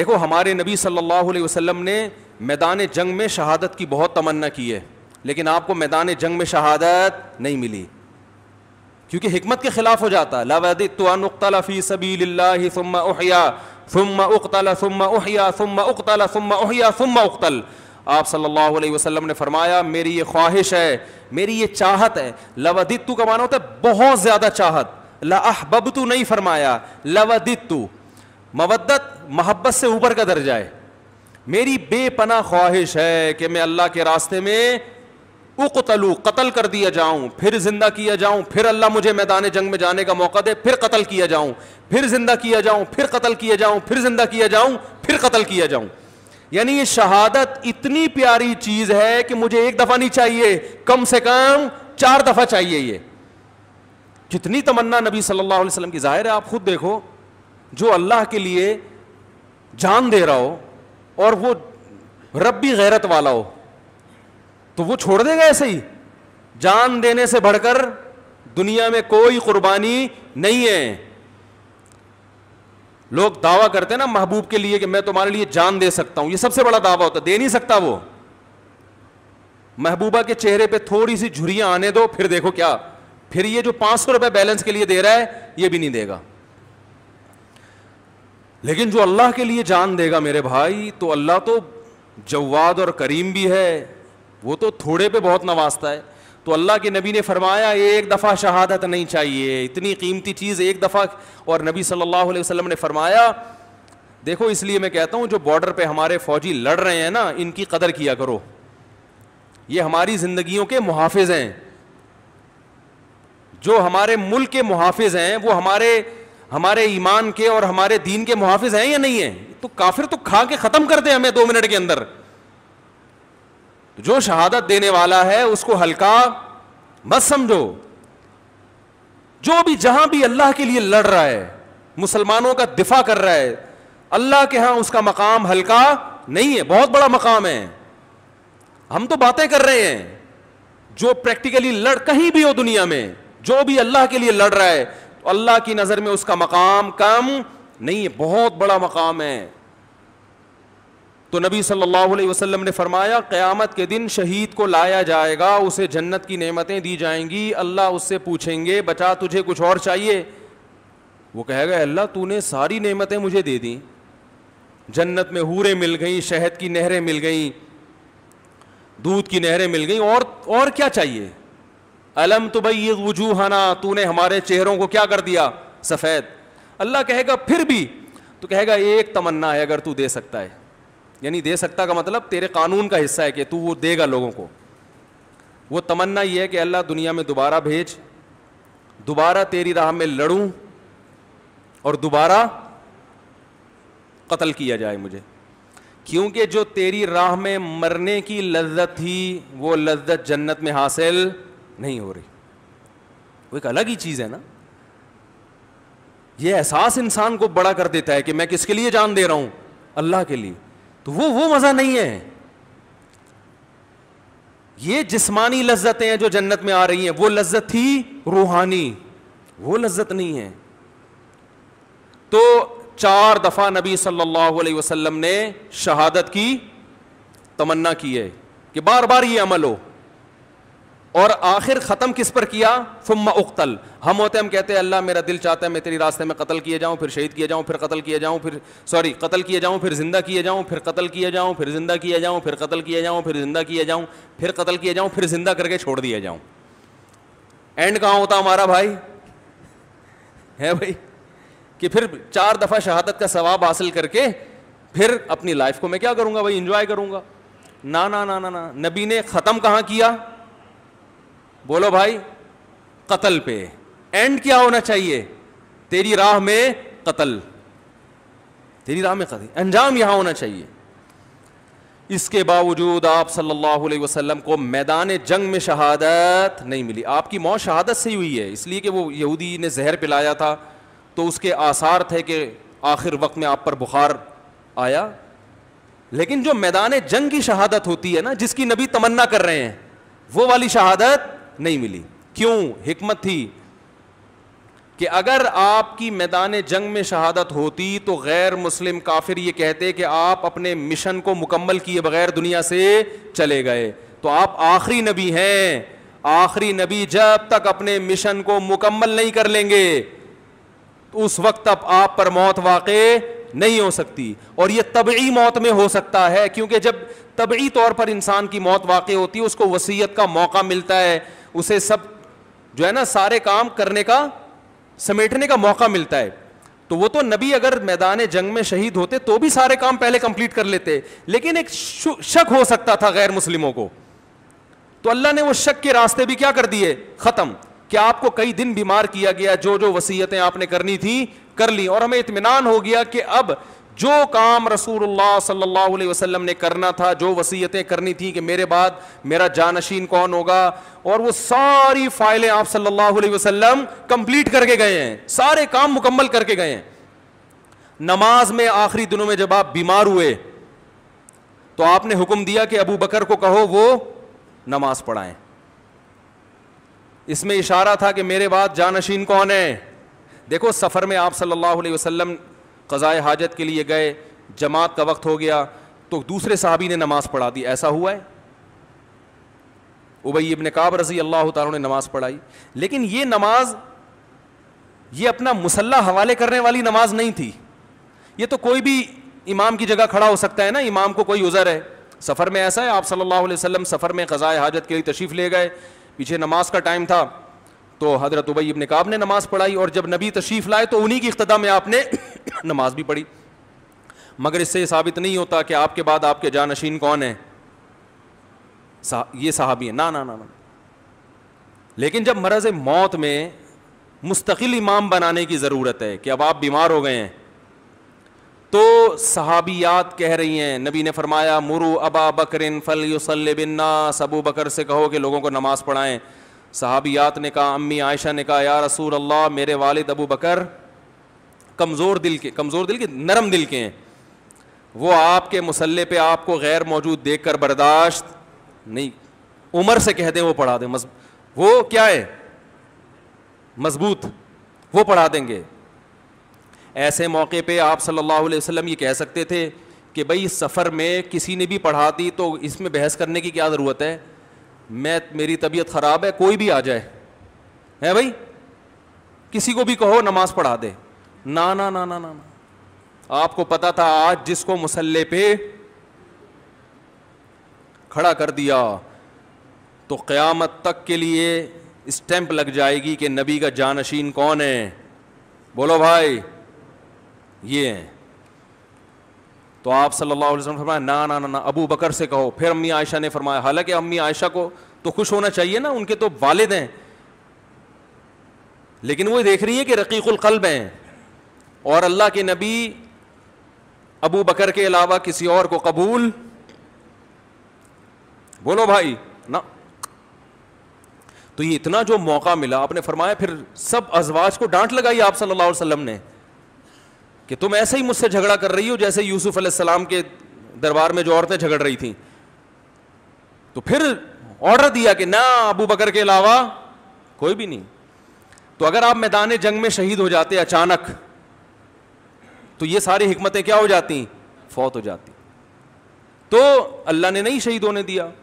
देखो हमारे नबी सल्लल्लाहु अलैहि वसल्लम ने मैदान जंग में शहादत की बहुत तमन्ना की है लेकिन आपको मैदान जंग में शहादत नहीं मिली क्योंकि हिकमत के खिलाफ हो जाता लवादितफ़ी सबी फ़ुम्मा उहिया फ़ुम्मा उख्तला फ़ुम्मा उहिया फ़ुम्मा उख्तला फ़ुम्मा उहिया फ़ुम्मा उख्तल आप सल्लल्लाहु अलैहि वसल्लम ने फरमाया मेरी ये ख्वाहिश है मेरी ये चाहत है लवादितु का माना होता है बहुत ज़्यादा चाहत लाहबबतु नहीं फरमाया लवादितु मवदत मोहब्बत से ऊपर का दर्जा है मेरी बेपना ख्वाहिश है कि मैं अल्लाह के रास्ते में उकतलू कतल कर दिया जाऊं फिर जिंदा किया जाऊं फिर अल्लाह मुझे मैदान जंग में जाने का मौका दे फिर कतल किया जाऊं फिर जिंदा किया जाऊं फिर कतल किया जाऊं फिर जिंदा किया जाऊं फिर कतल किया जाऊं यानी ये शहादत इतनी प्यारी चीज है कि मुझे एक दफा नहीं चाहिए कम से कम चार दफा चाहिए ये जितनी तमन्ना नबी सल्लल्लाहु अलैहि वसल्लम की जाहिर है आप खुद देखो जो अल्लाह के लिए जान दे रहा हो और वो रब भी गैरत वाला हो तो वो छोड़ देगा ऐसे ही जान देने से बढ़कर दुनिया में कोई कुर्बानी नहीं है लोग दावा करते हैं ना महबूब के लिए कि मैं तुम्हारे लिए जान दे सकता हूं ये सबसे बड़ा दावा होता दे नहीं सकता वो महबूबा के चेहरे पे थोड़ी सी झुरियां आने दो फिर देखो क्या फिर ये जो पांच सौ रुपए बैलेंस के लिए दे रहा है ये भी नहीं देगा लेकिन जो अल्लाह के लिए जान देगा मेरे भाई तो अल्लाह तो जवाद और करीम भी है वो तो थोड़े पे बहुत नवाजता है तो अल्लाह के नबी ने फरमाया एक दफ़ा शहादत नहीं चाहिए इतनी कीमती चीज़ एक दफ़ा और नबी सल्लल्लाहु अलैहि वसल्लम ने फरमाया देखो इसलिए मैं कहता हूँ जो बॉर्डर पे हमारे फौजी लड़ रहे हैं ना इनकी कदर किया करो ये हमारी ज़िंदगियों के मुहाफ़ हैं जो हमारे मुल्क के मुहाफ़ हैं वो हमारे हमारे ईमान के और हमारे दीन के मुहाफिज हैं या नहीं है तो काफिर तो खा के खत्म कर दे हमें दो मिनट के अंदर जो शहादत देने वाला है उसको हल्का मत समझो जो भी जहां भी अल्लाह के लिए लड़ रहा है मुसलमानों का दिफा कर रहा है अल्लाह के यहां उसका मकाम हल्का नहीं है बहुत बड़ा मकाम है हम तो बातें कर रहे हैं जो प्रैक्टिकली लड़ कहीं भी हो दुनिया में जो भी अल्लाह के लिए लड़ रहा है तो अल्लाह की नज़र में उसका मकाम कम नहीं है बहुत बड़ा मकाम है तो नबी सल्लल्लाहु अलैहि वसल्लम ने फरमाया क्यामत के दिन शहीद को लाया जाएगा उसे जन्नत की नेमतें दी जाएंगी अल्लाह उससे पूछेंगे बचा तुझे कुछ और चाहिए वो कहेगा अल्लाह तूने सारी नेमतें मुझे दे दी जन्नत में हूरें मिल गई शहद की नहरें मिल गई दूध की नहरें मिल गई और और क्या चाहिए अलम तुबई वजूहाना तूने हमारे चेहरों को क्या कर दिया सफ़ेद अल्लाह कहेगा फिर भी तो कहेगा एक तमन्ना है अगर तू दे सकता है यानी दे सकता का मतलब तेरे कानून का हिस्सा है कि तू वो देगा लोगों को वो तमन्ना ये है कि अल्लाह दुनिया में दोबारा भेज दोबारा तेरी राह में लड़ूं और दोबारा कत्ल किया जाए मुझे क्योंकि जो तेरी राह में मरने की लज्जत थी वो लज्जत जन्नत में हासिल नहीं हो रही वो एक अलग ही चीज़ है ना ये एहसास इंसान को बड़ा कर देता है कि मैं किसके लिए जान दे रहा हूं अल्लाह के लिए तो वो वो मज़ा नहीं है ये जिस्मानी लज्जतें हैं जो जन्नत में आ रही हैं वो लज्जत थी रूहानी वो लज्जत नहीं है तो चार दफ़ा नबी सल्लल्लाहु अलैहि वसल्लम ने शहादत की तमन्ना की है कि बार बार ये अमल हो और आखिर ख़त्म किस पर किया फुम्मा उक्तल हम होते हैं हम कहते हैं अल्लाह मेरा दिल चाहता है मैं तेरी रास्ते में कतल किए जाऊँ फिर शहीद किए जाऊँ फिर कतल किए जाऊँ फिर सॉरी कतल किए जाऊँ फिर ज़िंदा किए जाऊँ फिर कतल किए जाऊँ फिर ज़िंदा किए जाऊँ फिर कतल किए जाऊँ फिर ज़िंदा किए जाऊँ फिर कतल किए जाऊँ फिर ज़िंदा करके छोड़ दिए जाऊं एंड कहाँ होता हमारा भाई है भाई कि फिर चार दफ़ा शहादत का सवाब हासिल करके फिर अपनी लाइफ को मैं क्या करूँगा भाई इंजॉय करूंगा ना ना ना ना ना नबी ने ख़त्म कहाँ किया बोलो भाई कतल पे एंड क्या होना चाहिए तेरी राह में कतल तेरी राह में कतल अंजाम यहां होना चाहिए इसके बावजूद आप सल्लल्लाहु अलैहि वसल्लम को मैदान जंग में शहादत नहीं मिली आपकी मौत शहादत से ही हुई है इसलिए कि वो यहूदी ने जहर पिलाया था तो उसके आसार थे कि आखिर वक्त में आप पर बुखार आया लेकिन जो मैदान जंग की शहादत होती है ना जिसकी नबी तमन्ना कर रहे हैं वो वाली शहादत नहीं मिली क्यों हिकमत थी कि अगर आपकी मैदान जंग में शहादत होती तो गैर मुस्लिम काफिर ये कहते कि आप अपने मिशन को मुकम्मल किए बगैर दुनिया से चले गए तो आप आखिरी नबी हैं आखिरी नबी जब तक अपने मिशन को मुकम्मल नहीं कर लेंगे तो उस वक्त तक आप पर मौत वाक़ नहीं हो सकती और यह तबी मौत में हो सकता है क्योंकि जब तबी तौर पर इंसान की मौत वाक़ होती है उसको वसीयत का मौका मिलता है उसे सब जो है ना सारे काम करने का समेटने का मौका मिलता है तो वो तो नबी अगर मैदान जंग में शहीद होते तो भी सारे काम पहले कंप्लीट कर लेते लेकिन एक शक हो सकता था गैर मुस्लिमों को तो अल्लाह ने वो शक के रास्ते भी क्या कर दिए खत्म क्या आपको कई दिन बीमार किया गया जो जो वसीयतें आपने करनी थी कर ली और हमें इतमान हो गया कि अब जो काम रसूल सल्लल्लाहु अलैहि वसल्लम ने करना था जो वसीयतें करनी थी कि मेरे बाद मेरा जानशीन कौन होगा और वो सारी फाइलें आप सल्लल्लाहु अलैहि वसल्लम कंप्लीट करके गए हैं सारे काम मुकम्मल करके गए हैं नमाज में आखिरी दिनों में जब आप बीमार हुए तो आपने हुक्म दिया कि अबू बकर को कहो वो नमाज पढ़ाएं इसमें इशारा था कि मेरे बाद जानशीन कौन है देखो सफर में आप सल्लल्लाहु अलैहि वसल्लम क़ज़ाए हाजत के लिए गए जमात का वक्त हो गया तो दूसरे साहबी ने नमाज़ पढ़ा दी ऐसा हुआ है उबई इबन काब रज़ी अल्लाह तारों ने नमाज़ पढ़ाई लेकिन ये नमाज ये अपना मुसल्ला हवाले करने वाली नमाज नहीं थी ये तो कोई भी इमाम की जगह खड़ा हो सकता है ना इमाम को कोई उज़र है सफ़र में ऐसा है आप सल्लल्लाहु अलैहि वसल्लम सफ़र में क़ज़ाए हाजत के लिए तशरीफ़ ले गए पीछे नमाज का टाइम था तो हज़रत उबई इबन काब ने नमाज़ पढ़ाई और जब नबी तशरीफ़ लाए तो उन्हीं की इख्तदा में आपने नमाज भी पढ़ी मगर इससे साबित नहीं होता कि आपके बाद आपके जानशीन कौन है सा, ये साहबी है ना ना ना ना लेकिन जब मरज मौत में मुस्तकिल इमाम बनाने की ज़रूरत है कि अब आप बीमार हो गए हैं तो सहाबियात कह रही हैं नबी ने फरमाया मुरु अबा बकर फल युसल बिन्ना सबू बकर से कहो कि लोगों को नमाज़ पढ़ाएं सहाबियात ने कहा अम्मी आयशा ने कहा या रसूल अल्लाह मेरे वालिद अबू बकर कमज़ोर दिल के कमज़ोर दिल के नरम दिल के हैं वो आपके मसल्ले पर आपको गैर मौजूद देख कर बर्दाश्त नहीं उम्र से कह दें वो पढ़ा दें मज... वो क्या है मजबूत वो पढ़ा देंगे ऐसे मौके पर आप सल्लल्लाहु अलैहि ये कह सकते थे कि भाई सफ़र में किसी ने भी पढ़ा दी तो इसमें बहस करने की क्या ज़रूरत है मैं मेरी तबीयत ख़राब है कोई भी आ जाए है भाई किसी को भी कहो नमाज़ पढ़ा दे ना ना ना ना ना ना आपको पता था आज जिसको मुसल्ले पे खड़ा कर दिया तो क़यामत तक के लिए स्टैंप लग जाएगी कि नबी का जानशीन कौन है बोलो भाई ये है तो आप सल्लल्लाहु अलैहि वसल्लम फरमाया ना ना ना ना अबू बकर से कहो फिर अम्मी आयशा ने फरमाया हालांकि अम्मी आयशा को तो खुश होना चाहिए ना उनके तो वालिद हैं लेकिन वो देख रही है कि रकीकुल कल्ब हैं और अल्लाह के नबी अबू बकर के अलावा किसी और को कबूल बोलो भाई ना तो ये इतना जो मौका मिला आपने फरमाया फिर सब अजवाज को डांट लगाई आप सल्लल्लाहु अलैहि वसल्लम ने कि तुम ऐसे ही मुझसे झगड़ा कर रही हो जैसे यूसुफ अलैहिस्सलाम के दरबार में जो औरतें झगड़ रही थी तो फिर ऑर्डर दिया कि ना अबू बकर के अलावा कोई भी नहीं तो अगर आप मैदान जंग में शहीद हो जाते अचानक तो ये सारी हमतें क्या हो जाती फौत हो जाती तो अल्लाह ने नहीं शहीद होने दिया